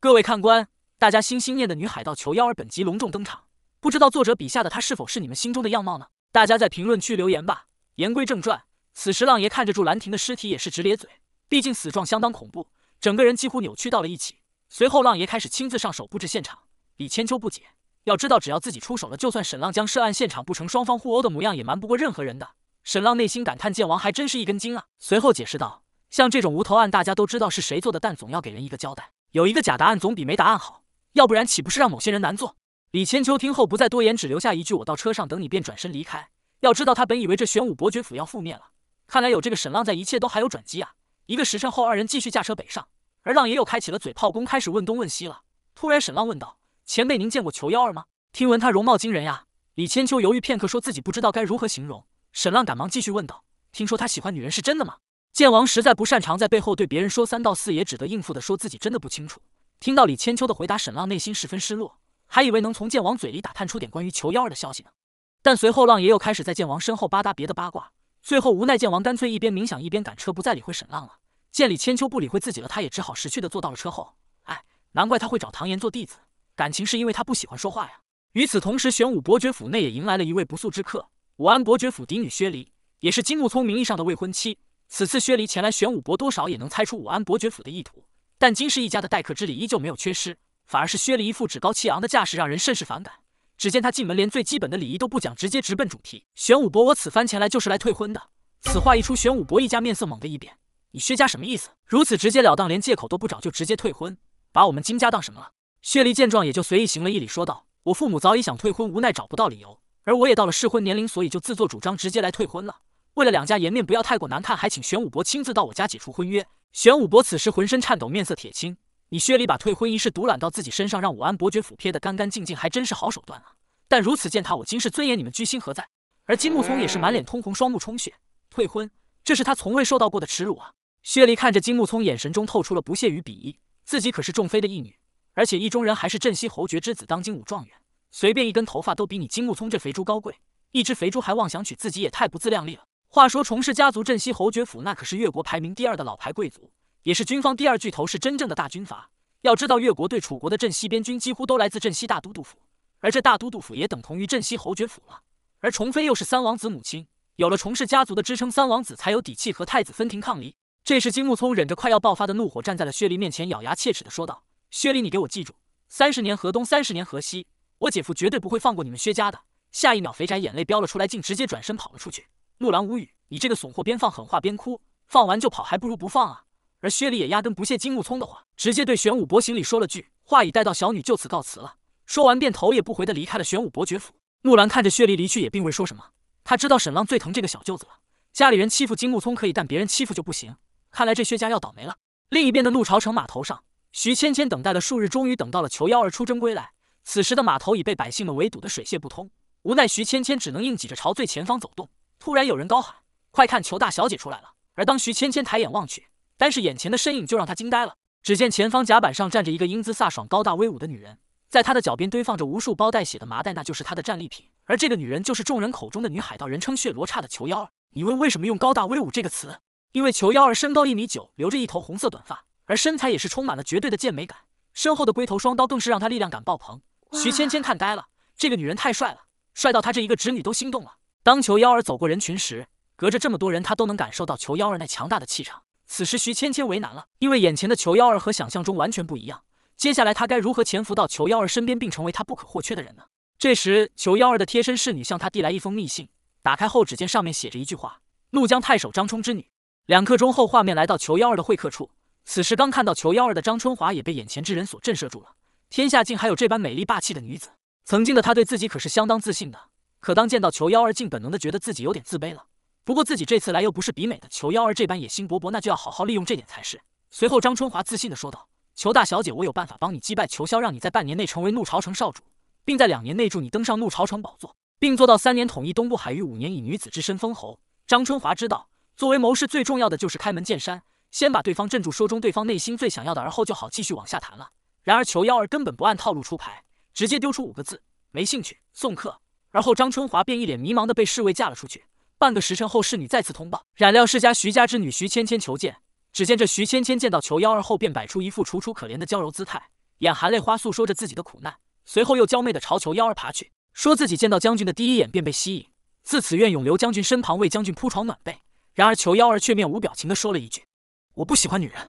各位看官，大家心心念的女海盗求幺儿本集隆重登场，不知道作者笔下的她是否是你们心中的样貌呢？大家在评论区留言吧。言归正传，此时浪爷看着祝兰亭的尸体也是直咧嘴，毕竟死状相当恐怖，整个人几乎扭曲到了一起。随后浪爷开始亲自上手布置现场。李千秋不解，要知道只要自己出手了，就算沈浪将涉案现场布成双方互殴的模样，也瞒不过任何人的。沈浪内心感叹剑王还真是一根筋啊。随后解释道，像这种无头案，大家都知道是谁做的，但总要给人一个交代。有一个假答案总比没答案好，要不然岂不是让某些人难做？李千秋听后不再多言，只留下一句“我到车上等你”，便转身离开。要知道，他本以为这玄武伯爵府要覆灭了，看来有这个沈浪在，一切都还有转机啊！一个时辰后，二人继续驾车北上，而浪爷又开启了嘴炮功，开始问东问西了。突然，沈浪问道：“前辈，您见过裘幺儿吗？听闻他容貌惊人呀。”李千秋犹豫片刻，说自己不知道该如何形容。沈浪赶忙继续问道：“听说他喜欢女人，是真的吗？”剑王实在不擅长在背后对别人说三道四，也只得应付的说自己真的不清楚。听到李千秋的回答，沈浪内心十分失落，还以为能从剑王嘴里打探出点关于裘幺儿的消息呢。但随后浪爷又开始在剑王身后吧搭别的八卦，最后无奈剑王干脆一边冥想一边赶车，不再理会沈浪了。见李千秋不理会自己了，他也只好识趣的坐到了车后。哎，难怪他会找唐岩做弟子，感情是因为他不喜欢说话呀。与此同时，玄武伯爵府内也迎来了一位不速之客——武安伯爵府嫡女薛离，也是金木聪名义上的未婚妻。此次薛离前来玄武国，多少也能猜出武安伯爵府的意图，但金氏一家的待客之礼依旧没有缺失，反而是薛离一副趾高气昂的架势，让人甚是反感。只见他进门，连最基本的礼仪都不讲，直接直奔主题。玄武伯，我此番前来就是来退婚的。此话一出，玄武伯一家面色猛地一变：“你薛家什么意思？如此直截了当，连借口都不找，就直接退婚，把我们金家当什么了？”薛离见状，也就随意行了一礼，说道：“我父母早已想退婚，无奈找不到理由，而我也到了适婚年龄，所以就自作主张，直接来退婚了。”为了两家颜面不要太过难看，还请玄武伯亲自到我家解除婚约。玄武伯此时浑身颤抖，面色铁青。你薛礼把退婚一事独揽到自己身上，让武安伯爵府撇得干干净净，还真是好手段啊！但如此践踏我金氏尊严，你们居心何在？而金木聪也是满脸通红，双目充血。退婚，这是他从未受到过的耻辱啊！薛离看着金木聪，眼神中透出了不屑与鄙夷。自己可是众妃的义女，而且意中人还是镇西侯爵之子，当今武状元，随便一根头发都比你金木聪这肥猪高贵。一只肥猪还妄想娶自己，也太不自量力了。话说崇氏家族镇西侯爵府，那可是越国排名第二的老牌贵族，也是军方第二巨头，是真正的大军阀。要知道，越国对楚国的镇西边军几乎都来自镇西大都督府，而这大都督府也等同于镇西侯爵府了。而崇妃又是三王子母亲，有了崇氏家族的支撑，三王子才有底气和太子分庭抗礼。这时，金木聪忍着快要爆发的怒火，站在了薛离面前，咬牙切齿地说道：“薛离，你给我记住，三十年河东，三十年河西，我姐夫绝对不会放过你们薛家的。”下一秒，肥宅眼泪飙了出来，竟直接转身跑了出去。木兰无语：“你这个怂货，边放狠话边哭，放完就跑，还不如不放啊！”而薛礼也压根不屑金木聪的话，直接对玄武伯行礼，说了句：“话已带到，小女就此告辞了。”说完便头也不回的离开了玄武伯爵府。木兰看着薛丽离去，也并未说什么。他知道沈浪最疼这个小舅子了，家里人欺负金木聪可以，但别人欺负就不行。看来这薛家要倒霉了。另一边的怒潮城码头上，徐芊芊等待了数日，终于等到了求妖儿出征归来。此时的码头已被百姓们围堵的水泄不通，无奈徐芊芊只能硬挤着朝最前方走动。突然有人高喊：“快看，裘大小姐出来了！”而当徐芊芊抬眼望去，但是眼前的身影就让她惊呆了。只见前方甲板上站着一个英姿飒爽、高大威武的女人，在她的脚边堆放着无数包带血的麻袋，那就是她的战利品。而这个女人就是众人口中的女海盗，人称血罗刹的裘幺儿。你问为什么用高大威武这个词？因为裘幺儿身高一米九，留着一头红色短发，而身材也是充满了绝对的健美感。身后的龟头双刀更是让她力量感爆棚。徐芊芊看呆了，这个女人太帅了，帅到她这一个侄女都心动了。当裘幺儿走过人群时，隔着这么多人，他都能感受到裘幺儿那强大的气场。此时，徐芊芊为难了，因为眼前的裘幺儿和想象中完全不一样。接下来，他该如何潜伏到裘幺儿身边，并成为他不可或缺的人呢？这时，裘幺儿的贴身侍女向他递来一封密信，打开后，只见上面写着一句话：“怒江太守张冲之女。”两刻钟后，画面来到裘幺儿的会客处。此时，刚看到裘幺儿的张春华也被眼前之人所震慑住了。天下竟还有这般美丽霸气的女子！曾经的他对自己可是相当自信的。可当见到裘幺儿，竟本能的觉得自己有点自卑了。不过自己这次来又不是比美的，裘幺儿这般野心勃勃，那就要好好利用这点才是。随后张春华自信的说道：“裘大小姐，我有办法帮你击败裘霄，让你在半年内成为怒潮城少主，并在两年内助你登上怒潮城宝座，并做到三年统一东部海域，五年以女子之身封侯。”张春华知道，作为谋士，最重要的就是开门见山，先把对方镇住，说中对方内心最想要的，而后就好继续往下谈了。然而裘幺儿根本不按套路出牌，直接丢出五个字：“没兴趣，送客。”而后，张春华便一脸迷茫的被侍卫嫁了出去。半个时辰后，侍女再次通报，染料世家徐家之女徐芊芊求见。只见这徐芊芊见到裘幺儿后，便摆出一副楚楚可怜的娇柔姿态，眼含泪花诉说着自己的苦难。随后又娇媚的朝裘幺儿爬去，说自己见到将军的第一眼便被吸引，自此愿永留将军身旁，为将军铺床暖被。然而裘幺儿却面无表情的说了一句：“我不喜欢女人。”